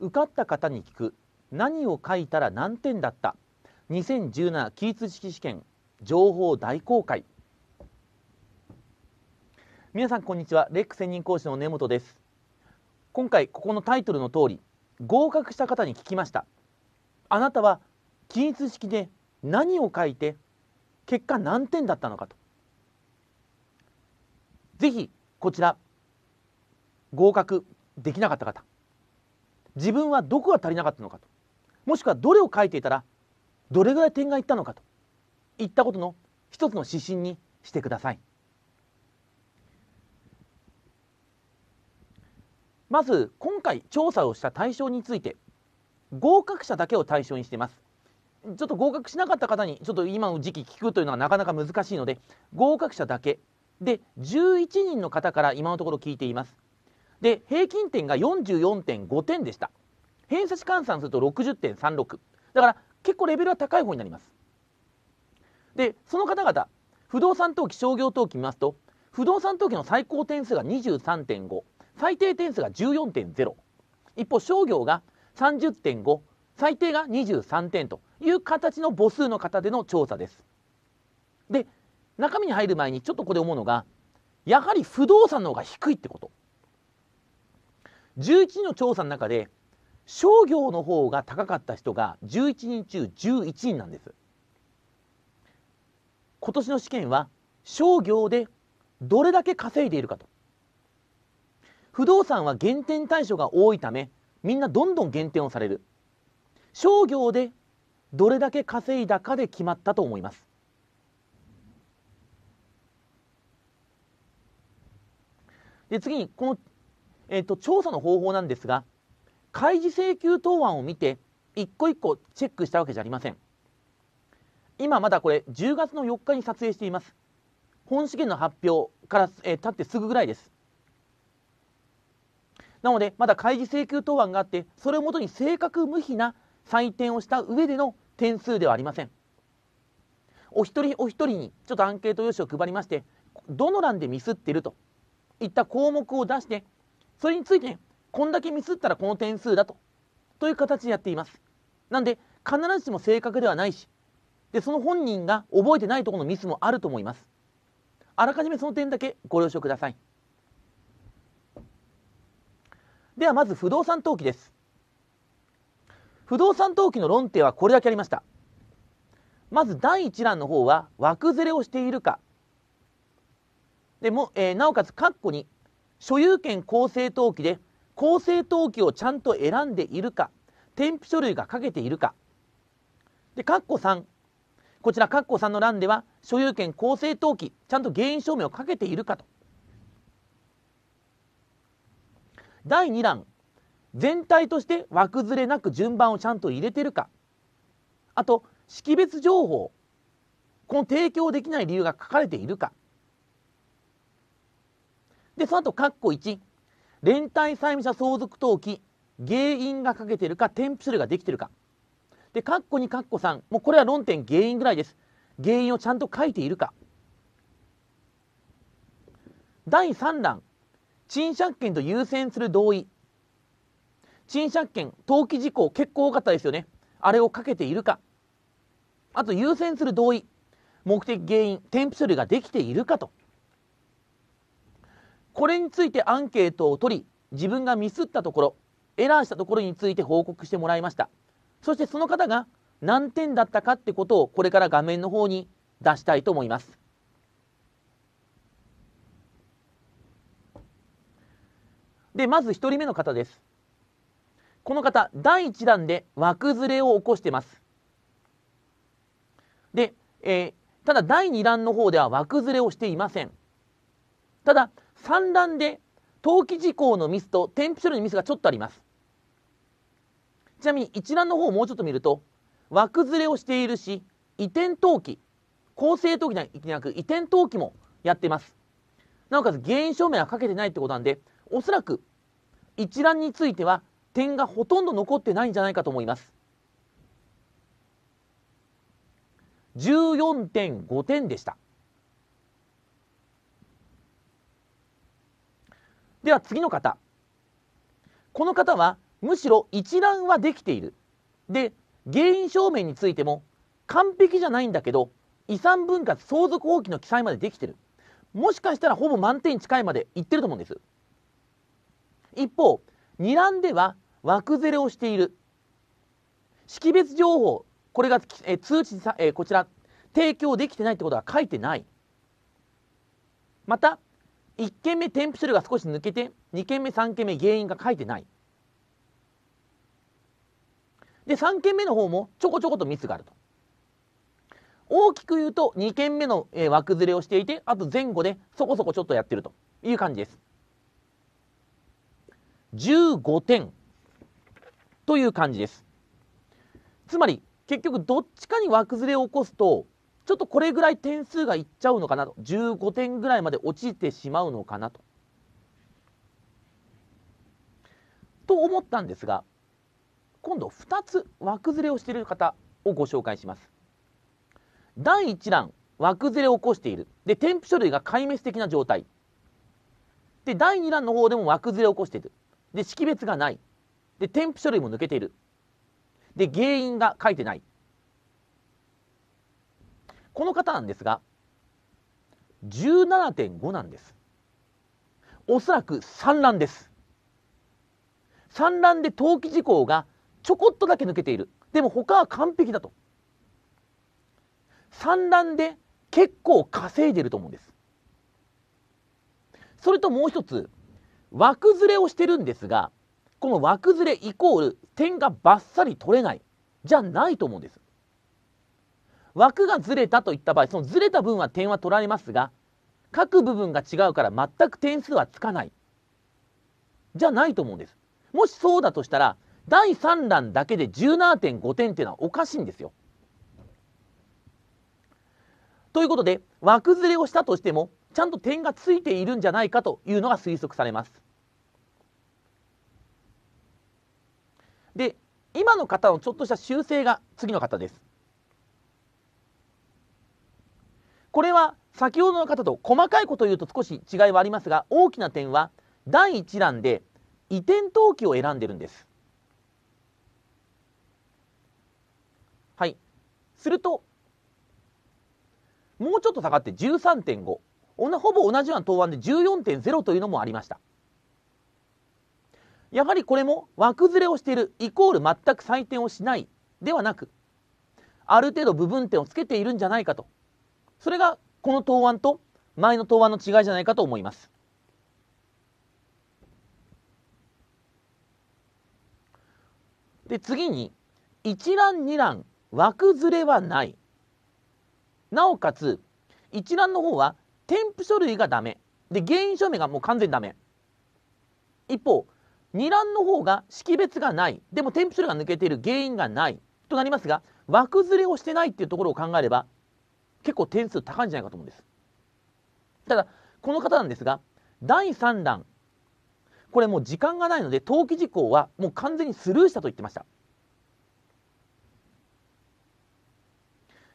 受かった方に聞く何を書いたら何点だった2017起立式試験情報大公開皆さんこんにちはレック専任講師の根本です今回ここのタイトルの通り合格した方に聞きましたあなたは起立式で何を書いて結果何点だったのかとぜひこちら合格できなかった方自分はどこが足りなかったのかともしくはどれを書いていたらどれぐらい点がいったのかといったことの一つの指針にしてくださいまず今回調査をした対象について合格者だけを対象にしていますちょっと合格しなかった方にちょっと今の時期聞くというのはなかなか難しいので合格者だけで11人の方から今のところ聞いていますで、平均点が44.5点でした。偏差値換算すると60.36。だから結構レベルは高い方になります。で、その方々、不動産登記、商業登記見ますと、不動産登記の最高点数が23.5、最低点数が14.0。一方、商業が30.5、最低が23点という形の母数の方での調査です。で、中身に入る前にちょっとここで思うのが、やはり不動産の方が低いってこと。11人の調査の中で商業の方が高かった人が11人中11人なんです今年の試験は商業でどれだけ稼いでいるかと不動産は減点対象が多いためみんなどんどん減点をされる商業でどれだけ稼いだかで決まったと思いますで次にこのえっ、と、調査の方法なんですが、開示請求答案を見て、一個一個チェックしたわけじゃありません。今まだこれ、10月の4日に撮影しています。本試験の発表から、えー、経ってすぐぐらいです。なので、まだ開示請求答案があって、それをもとに正確無比な採点をした上での点数ではありません。お一人お一人にちょっとアンケート用紙を配りまして、どの欄でミスっているといった項目を出して、それについてこんだけミスったらこの点数だとという形でやっていますなんで必ずしも正確ではないしでその本人が覚えてないところのミスもあると思いますあらかじめその点だけご了承くださいではまず不動産登記です不動産登記の論点はこれだけありましたまず第1欄の方は枠ずれをしているかでも、えー、なおかつ括弧に所有権公正登記で公正登記をちゃんと選んでいるか添付書類が書けているかで括弧3こちら括弧3の欄では所有権公正登記ちゃんと原因証明をかけているかと第2欄全体として枠ずれなく順番をちゃんと入れてるかあと識別情報この提供できない理由が書かれているかで、その後、括弧1。連帯債務者相続登記、原因が欠けてるか、添付書類ができてるか。で、括弧2、括弧3。もうこれは論点原因ぐらいです。原因をちゃんと書いているか。第3弾。賃借権と優先する同意。賃借権、登記事項、結構多かったですよね。あれをかけているか。あと、優先する同意。目的、原因、添付書類ができているかと。これについてアンケートを取り、自分がミスったところ、エラーしたところについて報告してもらいました。そしてその方が何点だったかってことをこれから画面の方に出したいと思います。で、まず1人目の方です。この方、第1弾で枠ずれを起こしてます。で、えー、ただ第2弾の方では枠ずれをしていません。ただ、産卵で登記事項のミスと添付書類のミスがちょっとありますちなみに一覧の方をもうちょっと見ると枠ずれをしているし移転登記構成登記でなく移転登記もやってますなおかつ原因証明はかけてないってことなんでおそらく一覧については点がほとんど残ってないんじゃないかと思います14.5点でしたでは次の方。この方はむしろ一覧はできている。で、原因証明についても完璧じゃないんだけど、遺産分割相続放棄の記載までできてる。もしかしたらほぼ満点近いまでいってると思うんです。一方、二覧では枠ずれをしている。識別情報、これが、え通知さ、えこちら、提供できてないってことは書いてない。また、1件目添付するが少し抜けて2件目3件目原因が書いてないで3件目の方もちょこちょことミスがあると大きく言うと2件目の枠ずれをしていてあと前後でそこそこちょっとやってるという感じです15点という感じですつまり結局どっちかに枠ずれを起こすとちょっとこれぐらい点数がいっちゃうのかなと、15点ぐらいまで落ちてしまうのかなと。と思ったんですが、今度2つ枠ずれをしている方をご紹介します。第1弾、枠ずれを起こしている。で、添付書類が壊滅的な状態。で、第2弾の方でも枠ずれを起こしている。で、識別がない。で、添付書類も抜けている。で、原因が書いてない。この方なんですが、17.5なんです。おそらく産卵です。産卵で投機事項がちょこっとだけ抜けている。でも他は完璧だと。産卵で結構稼いでると思うんです。それともう一つ、枠ずれをしてるんですが、この枠ずれイコール点がバッサリ取れないじゃないと思うんです。枠がずれたといった場合、そのずれた分は点は取られますが、各部分が違うから全く点数はつかない。じゃないと思うんです。もしそうだとしたら、第3弾だけで17.5点っていうのはおかしいんですよ。ということで、枠ずれをしたとしても、ちゃんと点がついているんじゃないかというのが推測されます。で、今の方のちょっとした修正が次の方です。これは先ほどの方と細かいことを言うと少し違いはありますが、大きな点は第1弾で移転登記を選んでるんです。はい。すると、もうちょっと下がって13.5。ほぼ同じような答案で14.0というのもありました。やはりこれも枠ずれをしているイコール全く採点をしないではなく、ある程度部分点をつけているんじゃないかとそれがこの答案と前の答案の違いじゃないかと思います。で次に一覧二覧枠ずれはないなおかつ一覧の方は添付書類がダメで原因証明がもう完全にダメ一方二覧の方が識別がないでも添付書類が抜けている原因がないとなりますが枠ずれをしてないっていうところを考えれば結構点数高いんじゃないかと思うんです。ただ、この方なんですが、第3弾、これもう時間がないので、登記事項はもう完全にスルーしたと言ってました。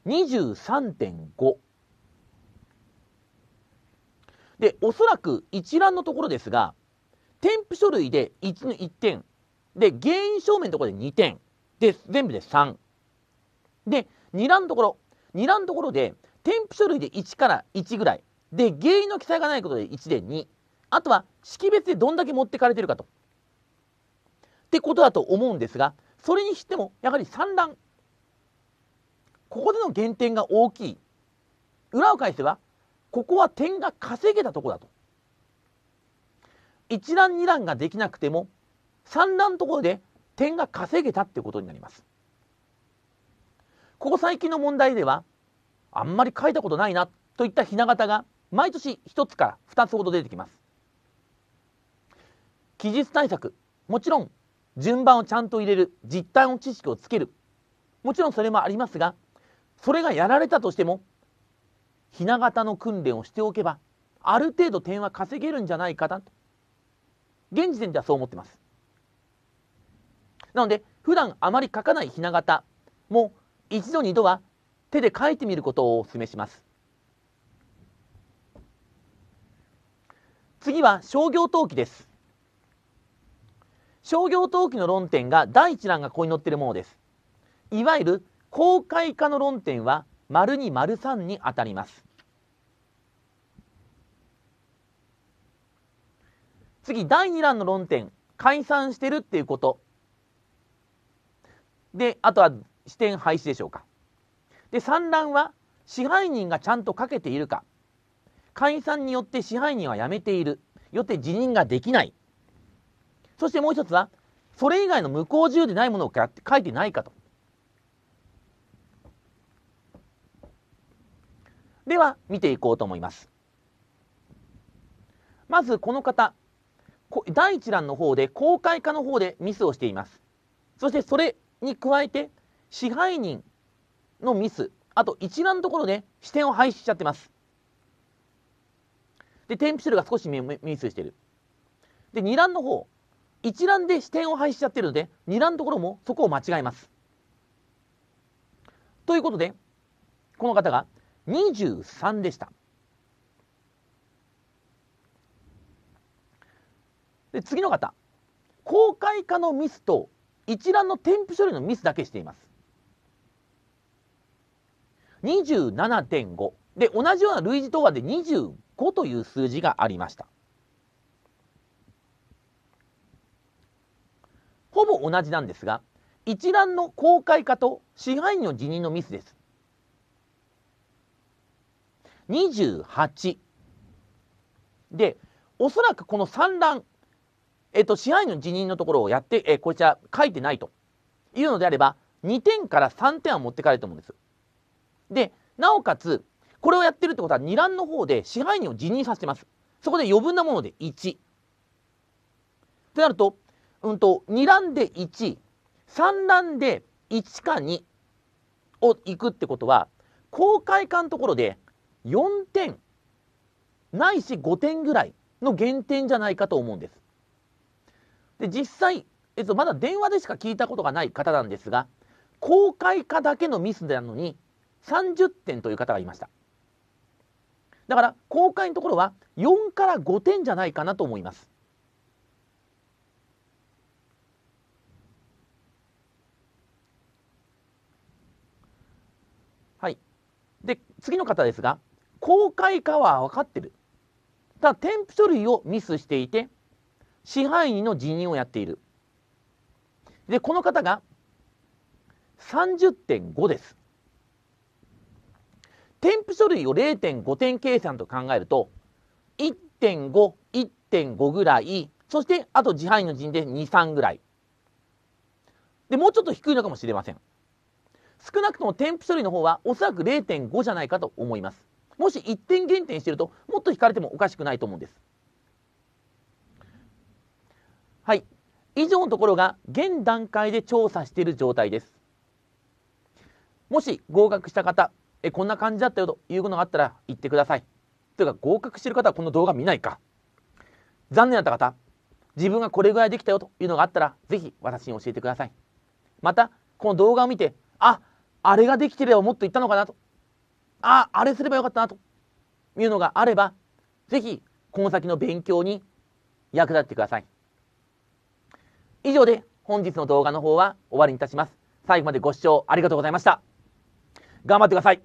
23.5。で、おそらく一覧のところですが、添付書類で 1, 1点、で、原因証明のところで2点、で、全部で3。で、2欄のところ、2段のところで添付書類で1から1ぐらいで原因の記載がないことで1で2あとは識別でどんだけ持ってかれてるかとってことだと思うんですがそれにしてもやはり産卵ここでの減点が大きい裏を返せばここは点が稼げたとこだと1段2段ができなくても3段のところで点が稼げたってことになりますここ最近の問題ではあんまり書いたことないなといったひな形が毎年1つから2つほど出てきます。記述対策もちろん順番をちゃんと入れる実態の知識をつけるもちろんそれもありますがそれがやられたとしてもひな形の訓練をしておけばある程度点は稼げるんじゃないかなと現時点ではそう思ってますなので普段あまり書かないひな形も一度二度は手で書いてみることをお勧めします次は商業登記です商業登記の論点が第一欄がここに載っているものですいわゆる公開化の論点は丸二丸三にあたります次第二欄の論点解散してるっていうことであとは支店廃止でしょうか。で、産卵は支配人がちゃんとかけているか。解散によって支配人は辞めている。よって辞任ができない。そしてもう一つは、それ以外の無効自由でないものを書いてないかと。では、見ていこうと思います。まず、この方、第一欄の方で公開化の方でミスをしています。そして、それに加えて、支配人のミス、あと一覧のところで視点を廃止しちゃってます。で、添付するが少しミスしてる。で、2欄の方、一覧で視点を廃止しちゃってるので、2欄のところもそこを間違えます。ということで、この方が23でした。で次の方、公開化のミスと一覧の添付処理のミスだけしています。27.5で同じような類似答案で25という数字がありました。ほぼ同じなんですが一覧の公開化と支配員の辞任のミスです。28でおそらくこの産欄えっと、支配の辞任のところをやって、えこちら書いてないというのであれば、2点から3点は持ってかれると思うんです。で、なおかつ、これをやってるってことは、2欄の方で支配人を辞任させてます。そこで余分なもので1。ってなると、うんと、2欄で1、3欄で1か2をいくってことは、公開化のところで4点、ないし5点ぐらいの減点じゃないかと思うんです。で実際、えっと、まだ電話でしか聞いたことがない方なんですが公開化だけのミスなのに30点という方がいましただから公開のところは4から5点じゃないかなと思いますはいで次の方ですが公開化は分かってるただ添付書類をミスしていて支配人の辞任をやっている。で、この方が30.5です。添付書類を0.5点計算と考えると、1.5、1.5ぐらい、そしてあと自配員の人で2、3ぐらい。で、もうちょっと低いのかもしれません。少なくとも添付書類の方はおそらく0.5じゃないかと思います。もし1点減点してるともっと引かれてもおかしくないと思うんです。はい。以上のところが現段階で調査している状態です。もし合格した方、えこんな感じだったよということがあったら言ってください。というか合格してる方はこの動画見ないか。残念だった方、自分がこれぐらいできたよというのがあったら、ぜひ私に教えてください。また、この動画を見て、あ、あれができてればもっといったのかなと。あ、あれすればよかったなというのがあれば、ぜひ、この先の勉強に役立ってください。以上で本日の動画の方は終わりにいたします。最後までご視聴ありがとうございました。頑張ってください。